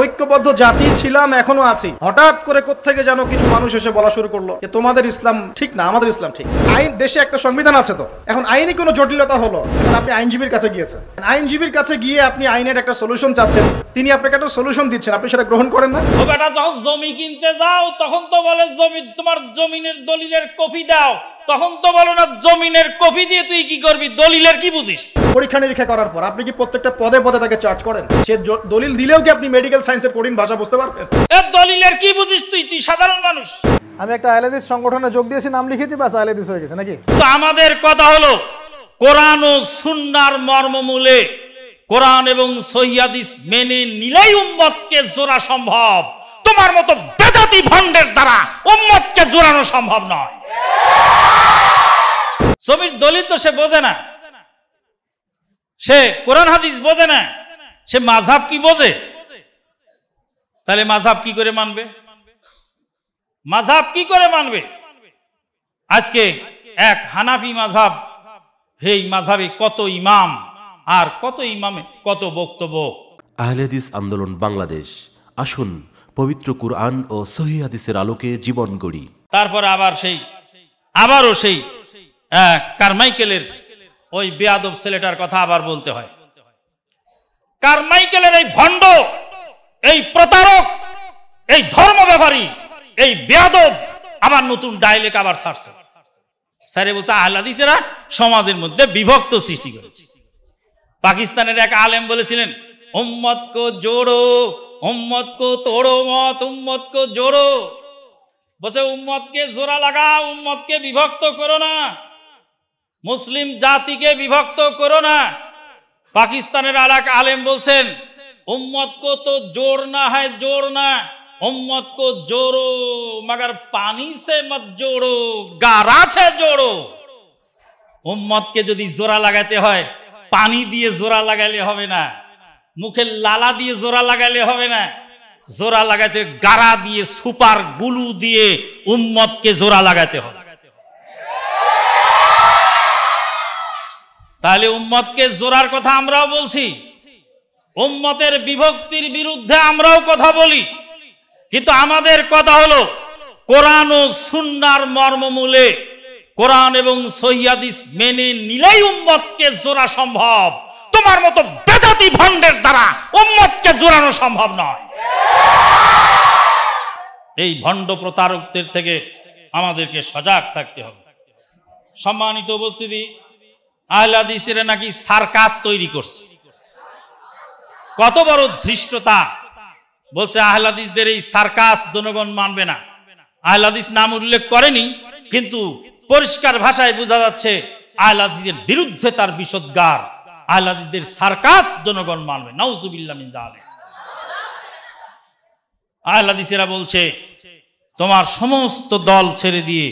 ঐক্যবদ্ধ জাতি ছিলাম এখনো আছি হঠাৎ করে থেকে যেন কিছু মানুষ এসে বলা শুরু করলো যে তোমাদের ইসলাম ঠিক না আমাদের ইসলাম ঠিক আইন দেশে একটা সংবিধান আছে তো এখন আইনি কোনো জটিলতা হলো আপনি আইনজীবীর কাছে গিয়েছেন আইনজীবীর কাছে গিয়ে আপনি আইনের একটা সলিউশন চাচ্ছেন তিনি আপনাকে একটা সলিউশন দিচ্ছেন আপনি সেটা গ্রহণ করেন না ও বেটা যখন জমি কিনতে যাও তখন তো বলে জমি তোমার জমিনের দলিলের কপি দাও তখন তো বলো না জমিনের কপি দিয়ে তুই কি করবি দলিলের কি বুঝিস পরীক্ষা নিরীক্ষা করার পর আপনি কি প্রত্যেকটা পদে পদে তাকে চার্জ করেন সে দলিল দিলেও কি আপনি মেডিকেল সায়েন্সের কঠিন ভাষা বুঝতে পারবেন এর দলিলের কি বুঝিস তুই তুই সাধারণ মানুষ আমি একটা আইলাদিস সংগঠনে যোগ দিয়েছি নাম লিখেছি বাস আইলাদিস হয়ে গেছে নাকি তো আমাদের কথা হলো কোরআন ও সুন্নার মর্মমূলে কোরআন এবং সহিয়াদিস মেনে নিলেই উম্মতকে জোড়া সম্ভব তোমার মতো বেদাতি ভণ্ডের দ্বারা উম্মতকে জোড়ানো সম্ভব নয় দলিল দলিত সে বোঝে না সে কোরআন হাদিস বোঝে না সে মাঝাব কি বোঝে তাহলে মাঝাব কি করে মানবে মাঝাব কি করে মানবে আজকে এক হানাফি মাঝাব এই মাঝাবে কত ইমাম আর কত ইমামে কত বক্তব্য আহলেদিস আন্দোলন বাংলাদেশ আসুন পবিত্র কুরআন ও সহি হাদিসের আলোকে জীবন গড়ি তারপর আবার সেই আবারও সেই কারমাইকেলের ওই বেয়াদব ছেলেটার কথা আবার বলতে হয় কার মাইকেলের এই ভণ্ড এই প্রতারক এই ধর্ম ব্যাপারী এই বেয়াদব আবার নতুন ডাইলেক আবার সারছে স্যারে বলছে আহ্লাদিসেরা সমাজের মধ্যে বিভক্ত সৃষ্টি করেছে পাকিস্তানের এক আলেম বলেছিলেন উম্মত কো জোড়ো উম্মত কো তোড়ো মত উম্মত কো জোড়ো বসে উম্মতকে জোড়া লাগা উম্মতকে বিভক্ত করো না মুসলিম জাতিকে বিভক্ত করো না পাকিস্তানের আলাক আলেম বলছেন উম্মত কো তো জোর না হয় জোর না উম্মত কো জোরো মগর পানি সে মত জোড়ো গারা সে জোড়ো কে যদি জোরা লাগাতে হয় পানি দিয়ে জোরা লাগাইলে হবে না মুখে লালা দিয়ে জোরা লাগাইলে হবে না জোরা লাগাতে গারা দিয়ে সুপার গুলু দিয়ে কে জোরা লাগাতে হবে তাহলে উম্মতকে জোরার কথা আমরাও বলছি উম্মতের বিভক্তির বিরুদ্ধে আমরাও কথা বলি কিন্তু আমাদের কথা হলো কোরআন ও সুন্নার মর্মমূলে কোরআন এবং সহিদিস মেনে নিলেই উম্মতকে জোরা সম্ভব তোমার মতো বেদাতি ভণ্ডের দ্বারা উম্মতকে জোরানো সম্ভব নয় এই ভণ্ড প্রতারকদের থেকে আমাদেরকে সজাগ থাকতে হবে সম্মানিত উপস্থিতি আহলাদিসের নাকি সার্কাস তৈরি করছে কত বড় ধৃষ্টতা বলছে আহলাদিসদের এই সার্কাস জনগণ মানবে না আহলাদিস নাম উল্লেখ করেনি কিন্তু পরিষ্কার ভাষায় বোঝা যাচ্ছে আহলাদিসের বিরুদ্ধে তার বিষদগার আহলাদিসদের সার্কাস জনগণ মানবে নাউজুবিল্লাহ আহলাদিসেরা বলছে তোমার সমস্ত দল ছেড়ে দিয়ে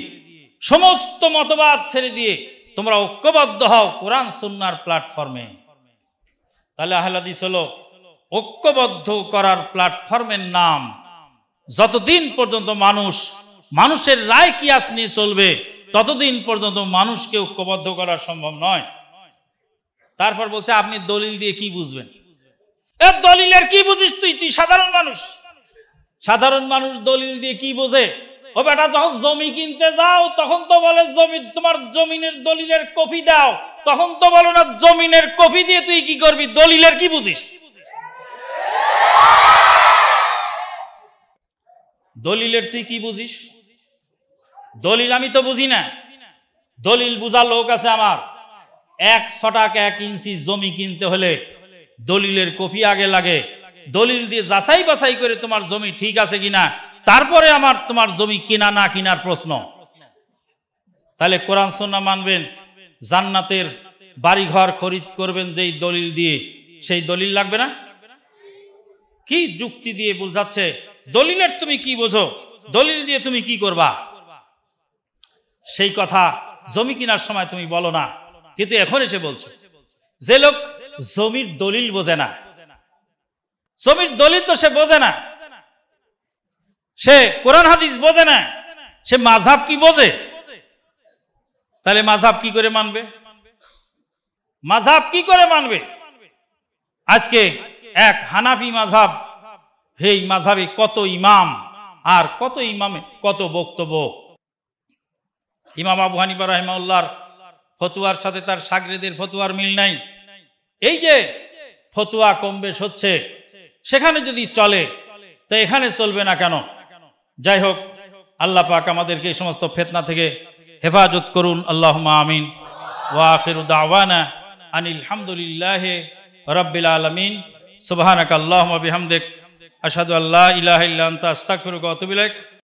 সমস্ত মতবাদ ছেড়ে দিয়ে তোমরা ঐক্যবদ্ধ হও কোরআন সুন্নার প্ল্যাটফর্মে তাহলে আহলাদিস হলো ঐক্যবদ্ধ করার প্ল্যাটফর্মের নাম যতদিন পর্যন্ত মানুষ মানুষের রায় কিয়াস নিয়ে চলবে ততদিন পর্যন্ত মানুষকে ঐক্যবদ্ধ করা সম্ভব নয় তারপর বলছে আপনি দলিল দিয়ে কি বুঝবেন এ দলিলের কি বুঝিস তুই তুই সাধারণ মানুষ সাধারণ মানুষ দলিল দিয়ে কি বোঝে ও বেটা যখন জমি কিনতে যাও তখন তো বলে জমি তোমার জমিনের দলিলের কপি দাও তখন তো বলো না জমিনের কপি দিয়ে তুই কি করবি দলিলের কি বুঝিস দলিলের তুই কি বুঝিস দলিল আমি তো বুঝি না দলিল বুঝার লোক আছে আমার এক ছটাক এক ইঞ্চি জমি কিনতে হলে দলিলের কপি আগে লাগে দলিল দিয়ে যাচাই বাছাই করে তোমার জমি ঠিক আছে কিনা তারপরে আমার তোমার জমি কিনা না কিনার প্রশ্ন তাহলে কোরআন সন্না মানবেন জান্নাতের বাড়িঘর খরিদ করবেন যেই দলিল দিয়ে সেই দলিল লাগবে না কি যুক্তি দিয়ে বুঝাচ্ছে দলিলের তুমি কি বোঝো দলিল দিয়ে তুমি কি করবা সেই কথা জমি কিনার সময় তুমি বলো না কিন্তু এখন এসে বলছো যে লোক জমির দলিল বোঝে না জমির দলিল তো সে বোঝে না সে কোরআন হাদিস বোঝে না সে মাঝাব কি বোঝে তাহলে মাঝাব কি করে মানবে মাঝাব কি করে মানবে আজকে এক হানাফি মাঝাব এই মাঝাবে কত ইমাম আর কত ইমামে কত বক্তব্য ইমাম আবু হানিবা রহমাউল্লার ফতুয়ার সাথে তার সাগরেদের ফতুয়ার মিল নাই এই যে ফতুয়া কম বেশ হচ্ছে সেখানে যদি চলে তো এখানে চলবে না কেন যাই হোক আল্লাহ পাক আমাদেরকে এই সমস্ত ফেতনা থেকে হেফাজত করুন আল্লাহ আমিন ওয়াখির দাওয়ানা আনিল হামদুলিল্লাহ রব্বিল আলমিন সুবাহানাক আল্লাহ বিহামদেক আসাদু আল্লাহ ইলাহ ইল্লা আস্তাক ফিরুক অতবিলাক